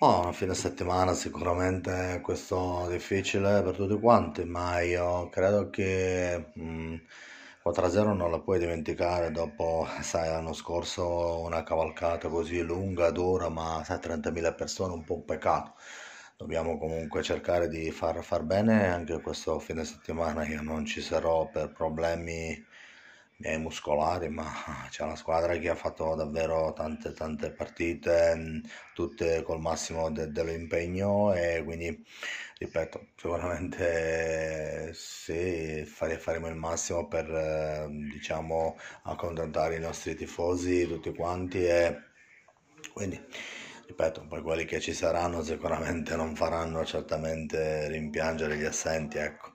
Oh, a fine settimana sicuramente questo difficile per tutti quanti, ma io credo che mh, mm, 4-0 non la puoi dimenticare dopo, sai, l'anno scorso una cavalcata così lunga, dura, ma sai, 30.000 persone, un po' un peccato. Dobbiamo comunque cercare di far, far bene anche questo fine settimana, io non ci sarò per problemi è muscolare, ma c'è una squadra che ha fatto davvero tante, tante partite, mm, tutte col massimo de- dell'impegno e quindi, ripeto, sicuramente sì, fare, faremo il massimo per, eh, diciamo, accontentare i nostri tifosi, tutti quanti e quindi ripeto, poi quelli che ci saranno sicuramente non faranno certamente rimpiangere gli assenti, ecco.